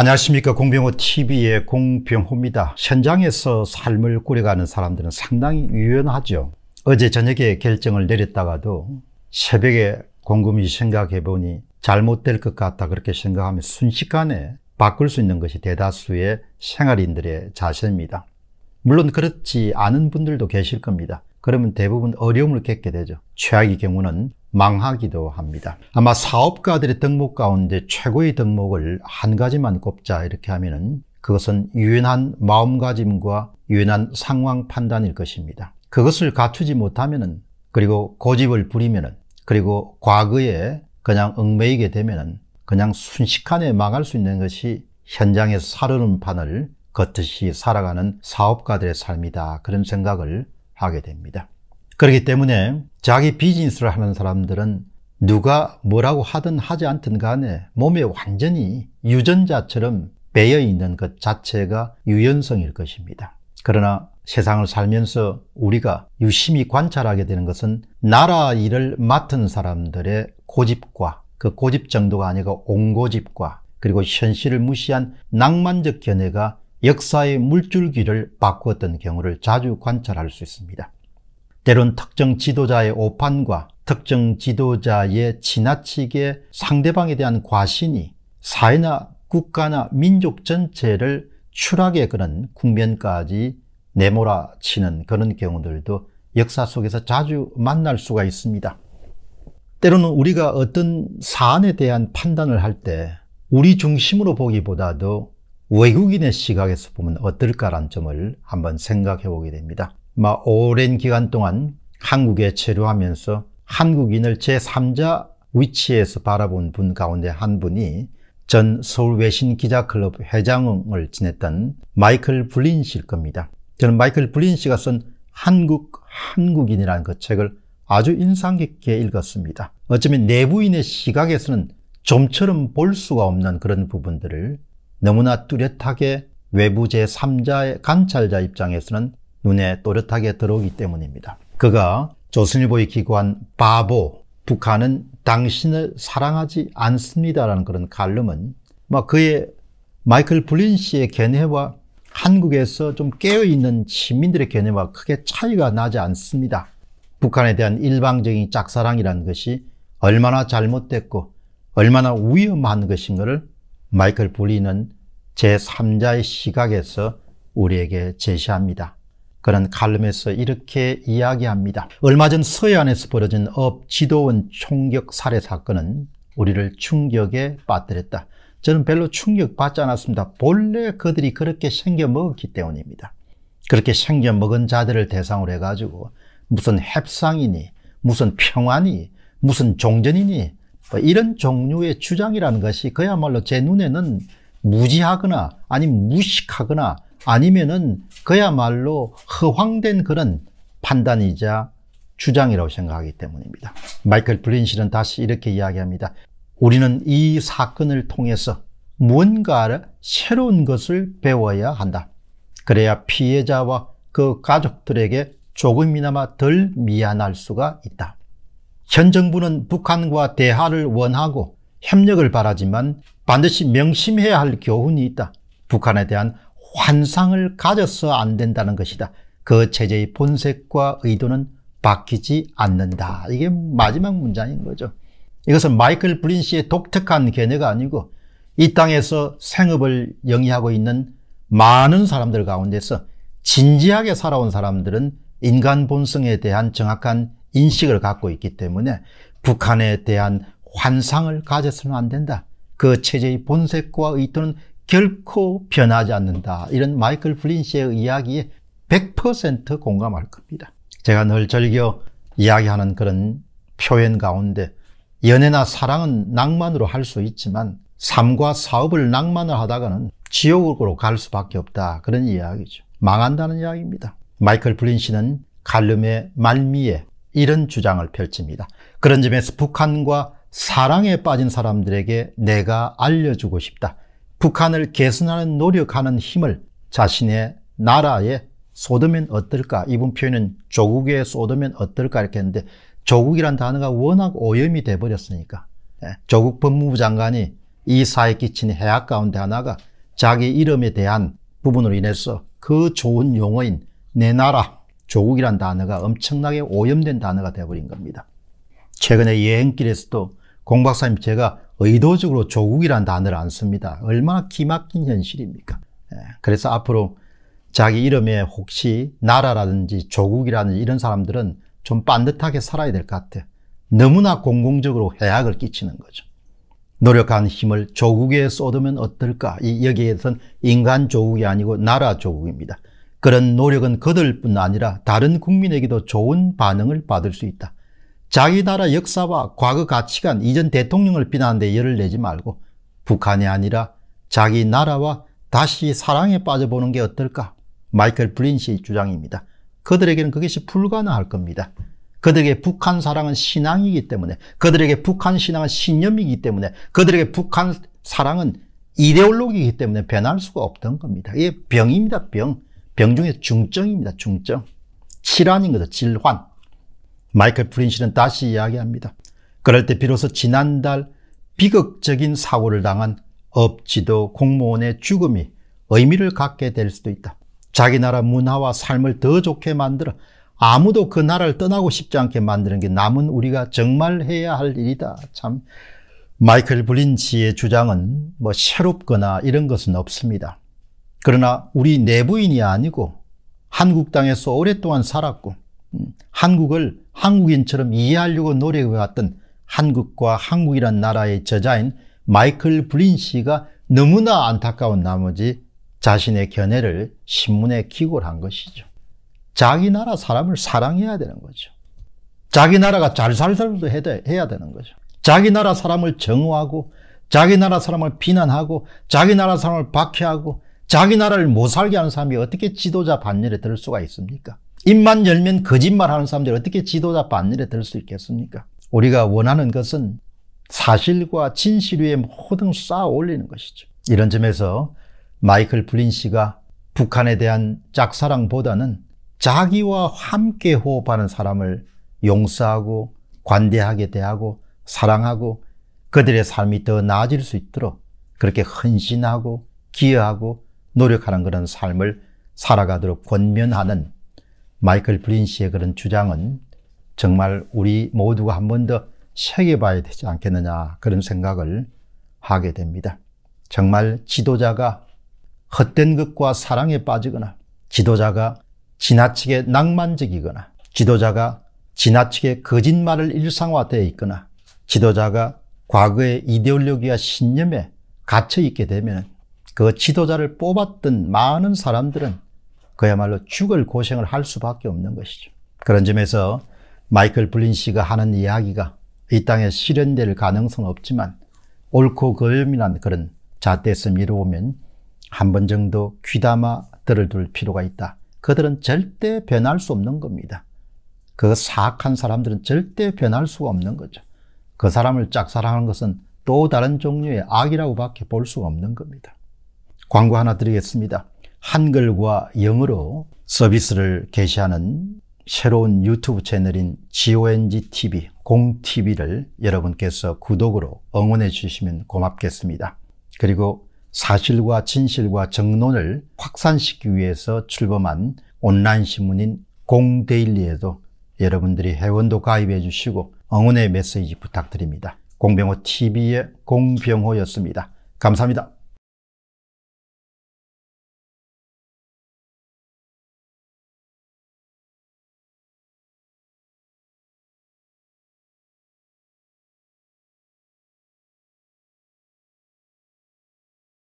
안녕하십니까 공병호 TV의 공병호입니다. 현장에서 삶을 꾸려가는 사람들은 상당히 유연하죠. 어제 저녁에 결정을 내렸다가도 새벽에 곰곰이 생각해보니 잘못될 것 같다 그렇게 생각하면 순식간에 바꿀 수 있는 것이 대다수의 생활인들의 자세입니다. 물론 그렇지 않은 분들도 계실 겁니다. 그러면 대부분 어려움을 겪게 되죠. 최악의 경우는 망하기도 합니다. 아마 사업가들의 덕목 가운데 최고의 덕목을 한 가지만 꼽자 이렇게 하면은 그것은 유연한 마음가짐과 유연한 상황 판단일 것입니다. 그것을 갖추지 못하면은 그리고 고집을 부리면은 그리고 과거에 그냥 얽매이게 되면은 그냥 순식간에 망할 수 있는 것이 현장에서 살얼음판을 걷듯이 살아가는 사업가들의 삶이다. 그런 생각을 하게 됩니다. 그렇기 때문에 자기 비즈니스를 하는 사람들은 누가 뭐라고 하든 하지 않든 간에 몸에 완전히 유전자처럼 배어 있는 것 자체가 유연성일 것입니다. 그러나 세상을 살면서 우리가 유심히 관찰하게 되는 것은 나라 일을 맡은 사람들의 고집과 그 고집 정도가 아니고 온고집과 그리고 현실을 무시한 낭만적 견해가 역사의 물줄기를 바꾸었던 경우를 자주 관찰할 수 있습니다. 때론 특정 지도자의 오판과 특정 지도자의 지나치게 상대방에 대한 과신이 사회나 국가나 민족 전체를 추락의 그런 국면까지 내몰아치는 그런 경우들도 역사 속에서 자주 만날 수가 있습니다. 때로는 우리가 어떤 사안에 대한 판단을 할 때 우리 중심으로 보기보다도 외국인의 시각에서 보면 어떨까라는 점을 한번 생각해 보게 됩니다. 오랜 기간 동안 한국에 체류하면서 한국인을 제3자 위치에서 바라본 분 가운데 한 분이 전 서울 외신 기자클럽 회장을 지냈던 마이클 블린 씨일 겁니다. 저는 마이클 블린 씨가 쓴 한국 한국인이라는 그 책을 아주 인상 깊게 읽었습니다. 어쩌면 내부인의 시각에서는 좀처럼 볼 수가 없는 그런 부분들을 너무나 뚜렷하게 외부 제3자의 관찰자 입장에서는 눈에 또렷하게 들어오기 때문입니다. 그가 조선일보에 기고 바보, 북한은 당신을 사랑하지 않습니다라는 그런 칼럼은 막 그의 마이클 블린 씨의 견해와 한국에서 좀 깨어있는 시민들의 견해와 크게 차이가 나지 않습니다. 북한에 대한 일방적인 짝사랑이라는 것이 얼마나 잘못됐고 얼마나 위험한 것인가를 마이클 블린은 제3자의 시각에서 우리에게 제시합니다. 그런 칼럼에서 이렇게 이야기합니다. 얼마 전 서해안에서 벌어진 업 지도원 총격 살해 사건은 우리를 충격에 빠뜨렸다. 저는 별로 충격받지 않았습니다. 본래 그들이 그렇게 생겨 먹었기 때문입니다. 그렇게 생겨 먹은 자들을 대상으로 해가지고 무슨 협상이니, 무슨 평화니, 무슨 종전이니, 뭐 이런 종류의 주장이라는 것이 그야말로 제 눈에는 무지하거나 아니면 무식하거나 아니면은 그야말로 허황된 그런 판단이자 주장이라고 생각하기 때문입니다. 마이클 블린실은 다시 이렇게 이야기합니다. 우리는 이 사건을 통해서 무언가 새로운 것을 배워야 한다. 그래야 피해자와 그 가족들에게 조금이나마 덜 미안할 수가 있다. 현 정부는 북한과 대화를 원하고 협력을 바라지만 반드시 명심해야 할 교훈이 있다. 북한에 대한 환상을 가졌어안 된다는 것이다. 그 체제의 본색과 의도는 바뀌지 않는다. 이게 마지막 문장인 거죠. 이것은 마이클 브린 씨의 독특한 견해가 아니고 이 땅에서 생업을 영위하고 있는 많은 사람들 가운데서 진지하게 살아온 사람들은 인간 본성에 대한 정확한 인식을 갖고 있기 때문에 북한에 대한 환상을 가졌으면안 된다. 그 체제의 본색과 의도는 결코 변하지 않는다. 이런 마이클 플린씨의 이야기에 100% 공감할 겁니다. 제가 늘 즐겨 이야기하는 그런 표현 가운데 연애나 사랑은 낭만으로 할 수 있지만 삶과 사업을 낭만을 하다가는 지옥으로 갈 수밖에 없다. 그런 이야기죠. 망한다는 이야기입니다. 마이클 블린씨는 갈름의 말미에 이런 주장을 펼칩니다. 그런 점에서 북한과 사랑에 빠진 사람들에게 내가 알려주고 싶다. 북한을 개선하는 노력하는 힘을 자신의 나라에 쏟으면 어떨까? 이분 표현은 조국에 쏟으면 어떨까? 이렇게 했는데 조국이란 단어가 워낙 오염이 돼버렸으니까 네. 조국 법무부 장관이 이 사회 끼친 해악 가운데 하나가 자기 이름에 대한 부분으로 인해서 그 좋은 용어인 내 나라 조국이란 단어가 엄청나게 오염된 단어가 돼버린 겁니다. 최근에 여행길에서도 공 박사님 제가 의도적으로 조국이란 단어를 안 씁니다. 얼마나 기막힌 현실입니까? 예, 그래서 앞으로 자기 이름에 혹시 나라라든지 조국이라든지 이런 사람들은 좀 반듯하게 살아야 될 것 같아. 너무나 공공적으로 해악을 끼치는 거죠. 노력한 힘을 조국에 쏟으면 어떨까? 이 여기에선 인간 조국이 아니고 나라 조국입니다. 그런 노력은 그들뿐 아니라 다른 국민에게도 좋은 반응을 받을 수 있다. 자기 나라 역사와 과거 가치관, 이전 대통령을 비난하는 데 열을 내지 말고 북한이 아니라 자기 나라와 다시 사랑에 빠져보는 게 어떨까? 마이클 브린시의 주장입니다. 그들에게는 그것이 불가능할 겁니다. 그들에게 북한 사랑은 신앙이기 때문에 그들에게 북한 신앙은 신념이기 때문에 그들에게 북한 사랑은 이데올로기이기 때문에 변할 수가 없던 겁니다. 이게 병입니다. 병. 병 중에 중증입니다. 중증. 질환인 거죠. 질환. 마이클 프린시는 다시 이야기합니다. 그럴 때 비로소 지난달 비극적인 사고를 당한 업지도 공무원의 죽음이 의미를 갖게 될 수도 있다. 자기 나라 문화와 삶을 더 좋게 만들어 아무도 그 나라를 떠나고 싶지 않게 만드는 게 남은 우리가 정말 해야 할 일이다. 참 마이클 브린치의 주장은 뭐 새롭거나 이런 것은 없습니다. 그러나 우리 내부인이 아니고 한국 땅에서 오랫동안 살았고 음, 한국을 한국인처럼 이해하려고 노력해왔던 한국과 한국이란 나라의 저자인 마이클 블린 씨가 너무나 안타까운 나머지 자신의 견해를 신문에 기고를 한 것이죠. 자기 나라 사람을 사랑해야 되는 거죠. 자기 나라가 잘 살살도 해야 되는 거죠. 자기 나라 사람을 정오하고 자기 나라 사람을 비난하고 자기 나라 사람을 박해하고 자기 나라를 못 살게 하는 사람이 어떻게 지도자 반열에 들 수가 있습니까? 입만 열면 거짓말하는 사람들이 어떻게 지도자 반열에 들 수 있겠습니까? 우리가 원하는 것은 사실과 진실 위에 모든 쌓아 올리는 것이죠. 이런 점에서 마이클 블린 씨가 북한에 대한 짝사랑보다는 자기와 함께 호흡하는 사람을 용서하고 관대하게 대하고 사랑하고 그들의 삶이 더 나아질 수 있도록 그렇게 헌신하고 기여하고 노력하는 그런 삶을 살아가도록 권면하는 마이클 브린 씨의 그런 주장은 정말 우리 모두가 한 번 더 새겨봐야 되지 않겠느냐 그런 생각을 하게 됩니다. 정말 지도자가 헛된 것과 사랑에 빠지거나 지도자가 지나치게 낭만적이거나 지도자가 지나치게 거짓말을 일상화되어 있거나 지도자가 과거의 이데올로기와 신념에 갇혀 있게 되면 그 지도자를 뽑았던 많은 사람들은 그야말로 죽을 고생을 할 수밖에 없는 것이죠. 그런 점에서 마이클 블린 씨가 하는 이야기가 이 땅에 실현될 가능성은 없지만 옳고 거염이란 그런 잣대에서 미뤄오면 한 번 정도 귀담아 들을둘 필요가 있다. 그들은 절대 변할 수 없는 겁니다. 그 사악한 사람들은 절대 변할 수가 없는 거죠. 그 사람을 짝사랑하는 것은 또 다른 종류의 악이라고밖에 볼 수가 없는 겁니다. 광고 하나 드리겠습니다. 한글과 영어로 서비스를 개시하는 새로운 유튜브 채널인 GONG TV, 공 TV를 여러분께서 구독으로 응원해 주시면 고맙겠습니다. 그리고 사실과 진실과 정론을 확산시키기 위해서 출범한 온라인 신문인 공데일리에도 여러분들이 회원도 가입해 주시고 응원의 메시지 부탁드립니다. 공병호 TV의 공병호였습니다. 감사합니다.